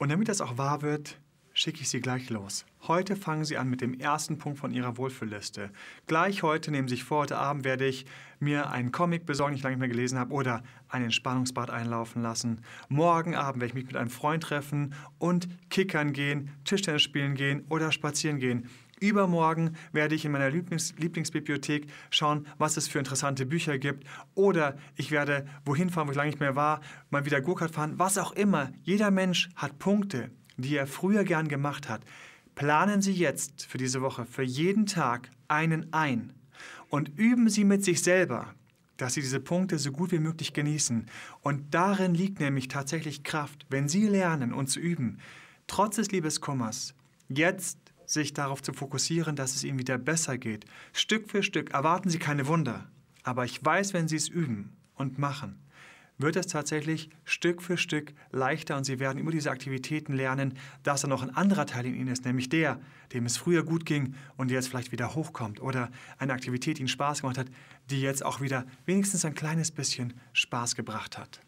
Und damit das auch wahr wird, schicke ich Sie gleich los. Heute fangen Sie an mit dem ersten Punkt von Ihrer Wohlfühlliste. Gleich heute nehmen Sie sich vor, heute Abend werde ich mir einen Comic besorgen, den ich lange nicht mehr gelesen habe, oder ein Entspannungsbad einlaufen lassen. Morgen Abend werde ich mich mit einem Freund treffen und kickern gehen, Tischtennis spielen gehen oder spazieren gehen. Übermorgen werde ich in meiner Lieblings Lieblingsbibliothek schauen, was es für interessante Bücher gibt. Oder ich werde wohin fahren, wo ich lange nicht mehr war, mal wieder Gurkart fahren, was auch immer. Jeder Mensch hat Punkte, die er früher gern gemacht hat. Planen Sie jetzt für diese Woche, für jeden Tag einen ein und üben Sie mit sich selber, dass Sie diese Punkte so gut wie möglich genießen. Und darin liegt nämlich tatsächlich Kraft, wenn Sie lernen und zu üben, trotz des Liebeskummers, jetzt sich darauf zu fokussieren, dass es ihnen wieder besser geht. Stück für Stück erwarten sie keine Wunder. Aber ich weiß, wenn sie es üben und machen, wird es tatsächlich Stück für Stück leichter und sie werden über diese Aktivitäten lernen, dass da noch ein anderer Teil in ihnen ist, nämlich der, dem es früher gut ging und jetzt vielleicht wieder hochkommt oder eine Aktivität, die ihnen Spaß gemacht hat, die jetzt auch wieder wenigstens ein kleines bisschen Spaß gebracht hat.